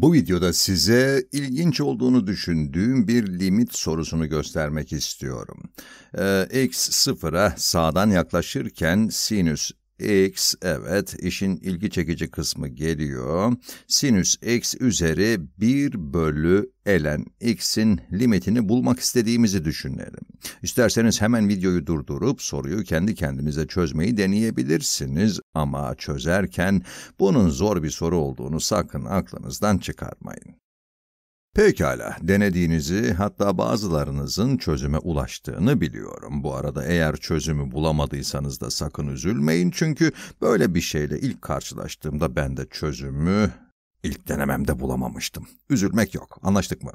Bu videoda size ilginç olduğunu düşündüğüm bir limit sorusunu göstermek istiyorum. Ee, x sıfıra sağdan yaklaşırken sinüs x evet işin ilgi çekici kısmı geliyor. Sinüs x üzeri 1 bölü ln x'in limitini bulmak istediğimizi düşünelim. İsterseniz hemen videoyu durdurup soruyu kendi kendinize çözmeyi deneyebilirsiniz ama çözerken bunun zor bir soru olduğunu sakın aklınızdan çıkarmayın. Pekala, denediğinizi hatta bazılarınızın çözüme ulaştığını biliyorum. Bu arada eğer çözümü bulamadıysanız da sakın üzülmeyin çünkü böyle bir şeyle ilk karşılaştığımda ben de çözümü İlk denememde bulamamıştım. Üzülmek yok. Anlaştık mı?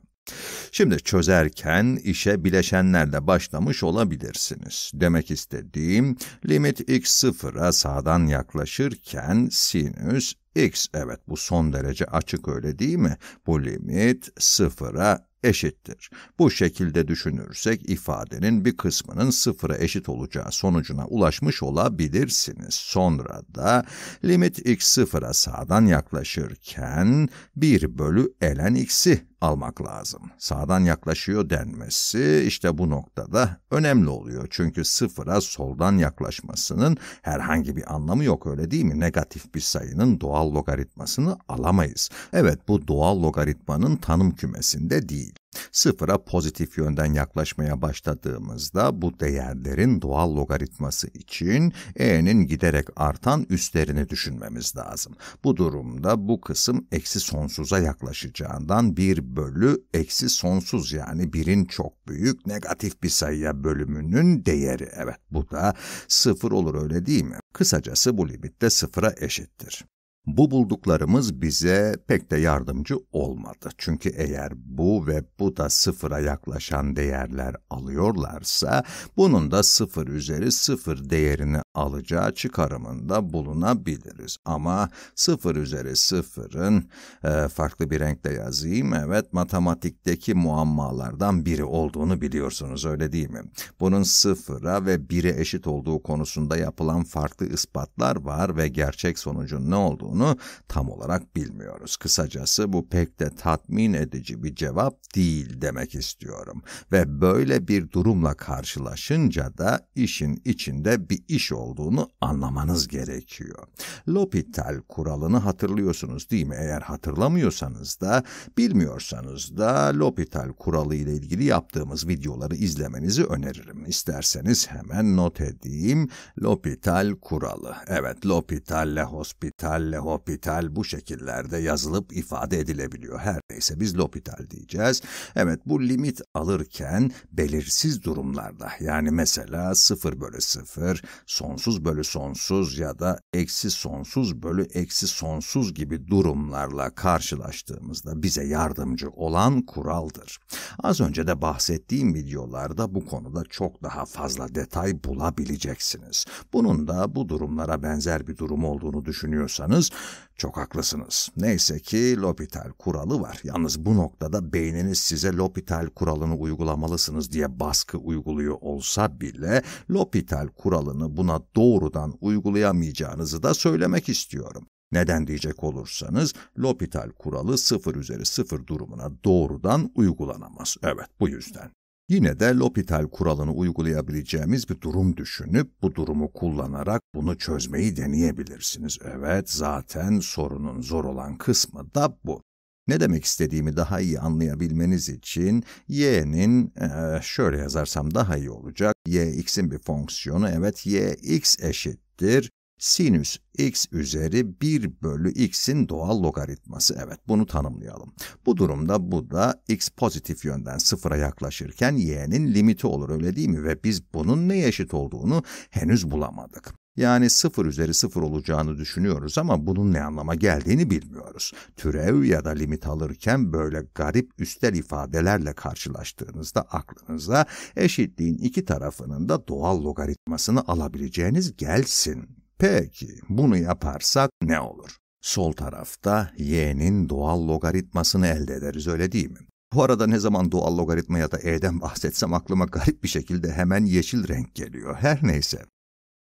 Şimdi çözerken işe bileşenlerle başlamış olabilirsiniz. Demek istediğim limit x sıfıra sağdan yaklaşırken sinüs x evet bu son derece açık öyle değil mi? Bu limit sıfıra eşittir. Bu şekilde düşünürsek ifadenin bir kısmının sıfıra eşit olacağı sonucuna ulaşmış olabilirsiniz. Sonra da limit x sıfıra sağdan yaklaşırken 1 bölü ln x'i almak lazım. Sağdan yaklaşıyor denmesi işte bu noktada önemli oluyor. Çünkü sıfıra soldan yaklaşmasının herhangi bir anlamı yok öyle değil mi? Negatif bir sayının doğal logaritmasını alamayız. Evet bu doğal logaritmanın tanım kümesinde değil. Sıfıra pozitif yönden yaklaşmaya başladığımızda bu değerlerin doğal logaritması için e'nin giderek artan üstlerini düşünmemiz lazım. Bu durumda bu kısım eksi sonsuza yaklaşacağından 1 bölü eksi sonsuz yani 1'in çok büyük negatif bir sayıya bölümünün değeri. Evet bu da sıfır olur öyle değil mi? Kısacası bu limitte sıfıra eşittir. Bu bulduklarımız bize pek de yardımcı olmadı. Çünkü eğer bu ve bu da sıfıra yaklaşan değerler alıyorlarsa, bunun da sıfır üzeri sıfır değerini alacağı çıkarımında bulunabiliriz. Ama sıfır üzeri sıfırın, e, farklı bir renkte yazayım, evet matematikteki muammalardan biri olduğunu biliyorsunuz öyle değil mi? Bunun sıfıra ve bire eşit olduğu konusunda yapılan farklı ispatlar var ve gerçek sonucun ne olduğunu olduğunu tam olarak bilmiyoruz. Kısacası bu pek de tatmin edici bir cevap değil demek istiyorum. Ve böyle bir durumla karşılaşınca da işin içinde bir iş olduğunu anlamanız gerekiyor. L'Hopital kuralını hatırlıyorsunuz değil mi? Eğer hatırlamıyorsanız da bilmiyorsanız da L'Hopital kuralı ile ilgili yaptığımız videoları izlemenizi öneririm. İsterseniz hemen not edeyim. L'Hopital kuralı. Evet, L'Hopital, Le Hospital, Le L'Hopital bu şekillerde yazılıp ifade edilebiliyor. Her neyse biz L'Hopital diyeceğiz. Evet bu limit alırken belirsiz durumlarda yani mesela 0 bölü 0, sonsuz bölü sonsuz ya da eksi sonsuz bölü eksi sonsuz gibi durumlarla karşılaştığımızda bize yardımcı olan kuraldır. Az önce de bahsettiğim videolarda bu konuda çok daha fazla detay bulabileceksiniz. Bunun da bu durumlara benzer bir durum olduğunu düşünüyorsanız çok haklısınız. Neyse ki Lopital kuralı var. Yalnız bu noktada beyniniz size Lopital kuralını uygulamalısınız diye baskı uyguluyor olsa bile Lopital kuralını buna doğrudan uygulayamayacağınızı da söylemek istiyorum. Neden diyecek olursanız L'Hopital kuralı 0 üzeri 0 durumuna doğrudan uygulanamaz. Evet bu yüzden. Yine de L'Hopital kuralını uygulayabileceğimiz bir durum düşünüp bu durumu kullanarak bunu çözmeyi deneyebilirsiniz. Evet, zaten sorunun zor olan kısmı da bu. Ne demek istediğimi daha iyi anlayabilmeniz için y'nin e, şöyle yazarsam daha iyi olacak. y x'in bir fonksiyonu. Evet, y x eşittir Sinüs x üzeri 1 bölü x'in doğal logaritması. Evet bunu tanımlayalım. Bu durumda bu da x pozitif yönden sıfıra yaklaşırken y'nin limiti olur öyle değil mi? Ve biz bunun ne eşit olduğunu henüz bulamadık. Yani 0 üzeri 0 olacağını düşünüyoruz ama bunun ne anlama geldiğini bilmiyoruz. Türev ya da limit alırken böyle garip üstel ifadelerle karşılaştığınızda aklınıza eşitliğin iki tarafının da doğal logaritmasını alabileceğiniz gelsin. Peki bunu yaparsak ne olur? Sol tarafta y'nin doğal logaritmasını elde ederiz öyle değil mi? Bu arada ne zaman doğal logaritma ya da e'den bahsetsem aklıma garip bir şekilde hemen yeşil renk geliyor. Her neyse.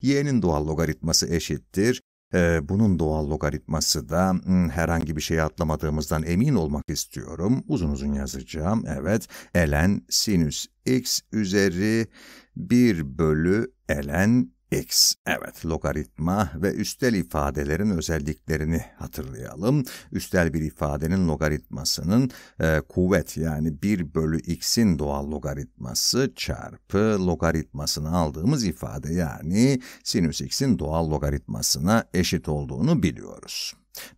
y'nin doğal logaritması eşittir. Ee, bunun doğal logaritması da hmm, herhangi bir şey atlamadığımızdan emin olmak istiyorum. Uzun uzun yazacağım. Evet. elen sinüs x üzeri 1 bölü elen x. Evet, logaritma ve üstel ifadelerin özelliklerini hatırlayalım. Üstel bir ifadenin logaritmasının e, kuvvet yani 1 bölü x'in doğal logaritması çarpı logaritmasını aldığımız ifade yani sinüs x'in doğal logaritmasına eşit olduğunu biliyoruz.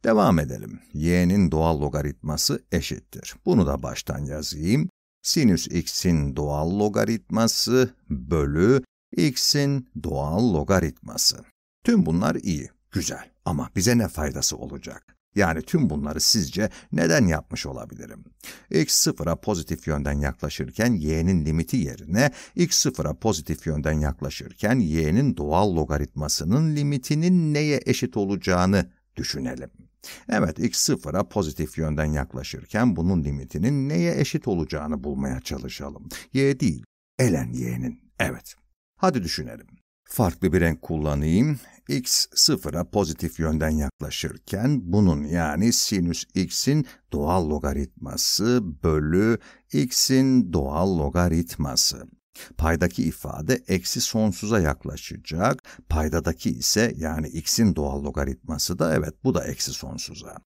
Devam edelim. y'nin doğal logaritması eşittir. Bunu da baştan yazayım. Sinüs x'in doğal logaritması bölü x'in doğal logaritması. Tüm bunlar iyi, güzel ama bize ne faydası olacak? Yani tüm bunları sizce neden yapmış olabilirim? X sıfıra pozitif yönden yaklaşırken y'nin limiti yerine x sıfıra pozitif yönden yaklaşırken y'nin doğal logaritmasının limitinin neye eşit olacağını düşünelim. Evet x sıfıra pozitif yönden yaklaşırken bunun limitinin neye eşit olacağını bulmaya çalışalım. Y değil, elen y'nin. Evet. Hadi düşünelim. Farklı bir renk kullanayım. X sıfıra pozitif yönden yaklaşırken bunun yani sinüs x'in doğal logaritması bölü x'in doğal logaritması. Paydaki ifade eksi sonsuza yaklaşacak. Paydadaki ise yani x'in doğal logaritması da evet bu da eksi sonsuza.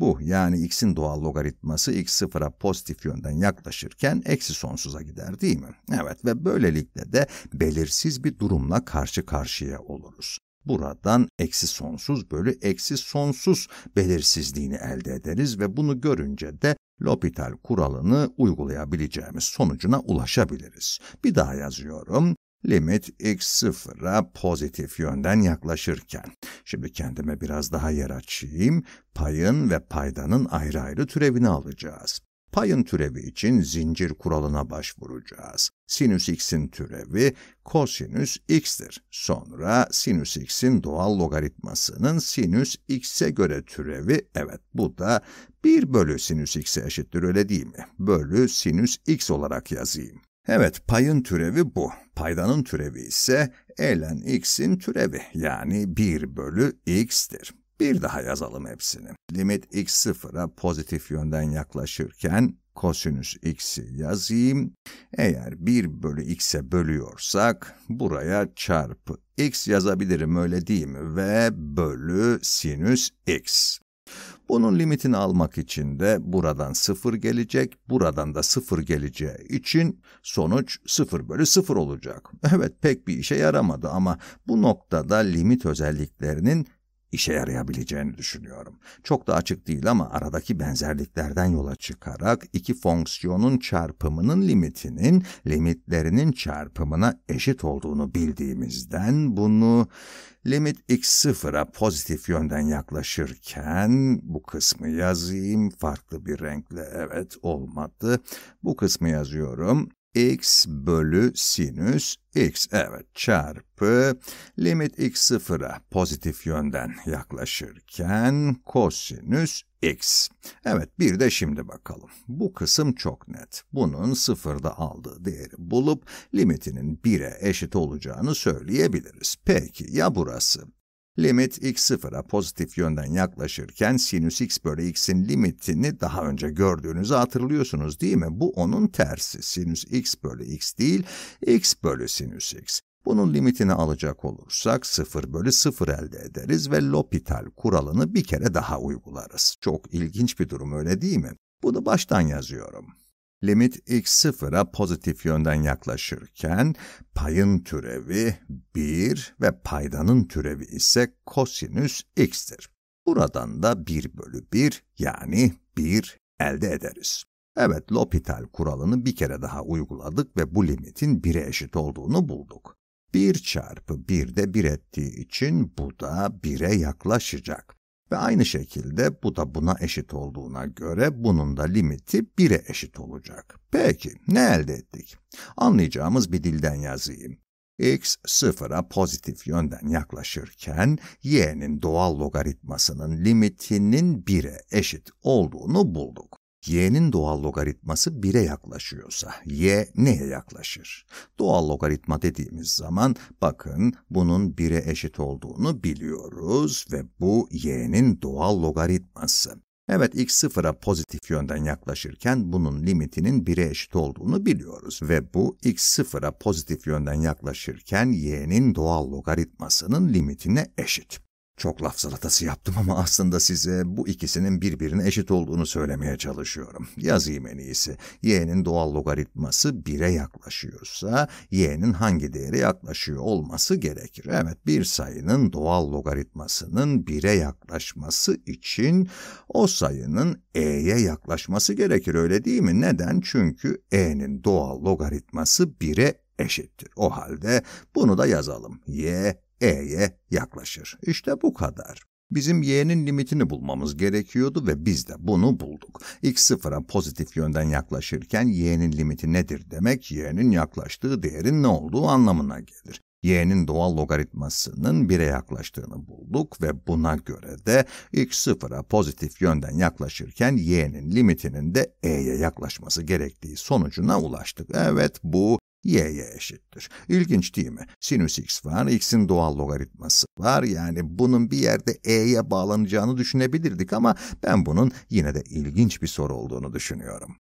Bu yani x'in doğal logaritması x sıfıra pozitif yönden yaklaşırken eksi sonsuza gider değil mi? Evet ve böylelikle de belirsiz bir durumla karşı karşıya oluruz. Buradan eksi sonsuz bölü eksi sonsuz belirsizliğini elde ederiz ve bunu görünce de L'Hopital kuralını uygulayabileceğimiz sonucuna ulaşabiliriz. Bir daha yazıyorum. Limit x sıfıra pozitif yönden yaklaşırken. Şimdi kendime biraz daha yer açayım. Payın ve paydanın ayrı ayrı türevini alacağız. Payın türevi için zincir kuralına başvuracağız. Sinüs x'in türevi kosinüs x'tir. Sonra sinüs x'in doğal logaritmasının sinüs x'e göre türevi, evet bu da 1 bölü sinüs x'e eşittir öyle değil mi? Bölü sinüs x olarak yazayım. Evet, payın türevi bu. Paydanın türevi ise elen x'in türevi yani 1 bölü x'tir. Bir daha yazalım hepsini. Limit x sıfıra pozitif yönden yaklaşırken kosinüs x'i yazayım. Eğer 1 bölü x'e bölüyorsak buraya çarpı x yazabilirim öyle değil mi? Ve bölü sinüs x. Bunun limitini almak için de buradan 0 gelecek, buradan da 0 geleceği için sonuç 0 bölü 0 olacak. Evet pek bir işe yaramadı ama bu noktada limit özelliklerinin işe yarayabileceğini düşünüyorum. Çok da açık değil ama aradaki benzerliklerden yola çıkarak iki fonksiyonun çarpımının limitinin limitlerinin çarpımına eşit olduğunu bildiğimizden bunu limit x sıfıra pozitif yönden yaklaşırken bu kısmı yazayım farklı bir renkle evet olmadı. Bu kısmı yazıyorum x bölü sinüs x evet çarpı limit x sıfıra pozitif yönden yaklaşırken kosinüs x. Evet bir de şimdi bakalım. Bu kısım çok net. Bunun sıfırda aldığı değeri bulup limitinin 1'e eşit olacağını söyleyebiliriz. Peki ya burası? Limit x0'a pozitif yönden yaklaşırken sinüs x bölü x'in limitini daha önce gördüğünüzü hatırlıyorsunuz değil mi? Bu onun tersi. Sinüs x bölü x değil, x bölü sinüs x. Bunun limitini alacak olursak 0 bölü 0 elde ederiz ve L'Hopital kuralını bir kere daha uygularız. Çok ilginç bir durum öyle değil mi? Bunu baştan yazıyorum. Limit x sıfıra pozitif yönden yaklaşırken payın türevi 1 ve paydanın türevi ise kosinüs x'tir. Buradan da 1 bölü 1 yani 1 elde ederiz. Evet, L'Hopital kuralını bir kere daha uyguladık ve bu limitin 1'e eşit olduğunu bulduk. 1 çarpı 1 de 1 ettiği için bu da 1'e yaklaşacak. Ve aynı şekilde bu da buna eşit olduğuna göre bunun da limiti 1'e eşit olacak. Peki ne elde ettik? Anlayacağımız bir dilden yazayım. x sıfıra pozitif yönden yaklaşırken y'nin doğal logaritmasının limitinin 1'e eşit olduğunu bulduk y'nin doğal logaritması 1'e yaklaşıyorsa y neye yaklaşır? Doğal logaritma dediğimiz zaman bakın bunun 1'e eşit olduğunu biliyoruz ve bu y'nin doğal logaritması. Evet x sıfıra pozitif yönden yaklaşırken bunun limitinin 1'e eşit olduğunu biliyoruz ve bu x sıfıra pozitif yönden yaklaşırken y'nin doğal logaritmasının limitine eşit. Çok laf salatası yaptım ama aslında size bu ikisinin birbirine eşit olduğunu söylemeye çalışıyorum. Yazayım en iyisi. Y'nin doğal logaritması 1'e yaklaşıyorsa y'nin hangi değere yaklaşıyor olması gerekir. Evet bir sayının doğal logaritmasının 1'e yaklaşması için o sayının e'ye yaklaşması gerekir öyle değil mi? Neden? Çünkü e'nin doğal logaritması 1'e eşittir. O halde bunu da yazalım. y E'ye yaklaşır. İşte bu kadar. Bizim y'nin limitini bulmamız gerekiyordu ve biz de bunu bulduk. x sıfıra pozitif yönden yaklaşırken y'nin limiti nedir demek y'nin yaklaştığı değerin ne olduğu anlamına gelir. y'nin doğal logaritmasının 1'e yaklaştığını bulduk ve buna göre de x sıfıra pozitif yönden yaklaşırken y'nin limitinin de e'ye yaklaşması gerektiği sonucuna ulaştık. Evet bu y'ye eşittir. İlginç değil mi? Sinüs x var, x'in doğal logaritması var. Yani bunun bir yerde e'ye bağlanacağını düşünebilirdik ama ben bunun yine de ilginç bir soru olduğunu düşünüyorum.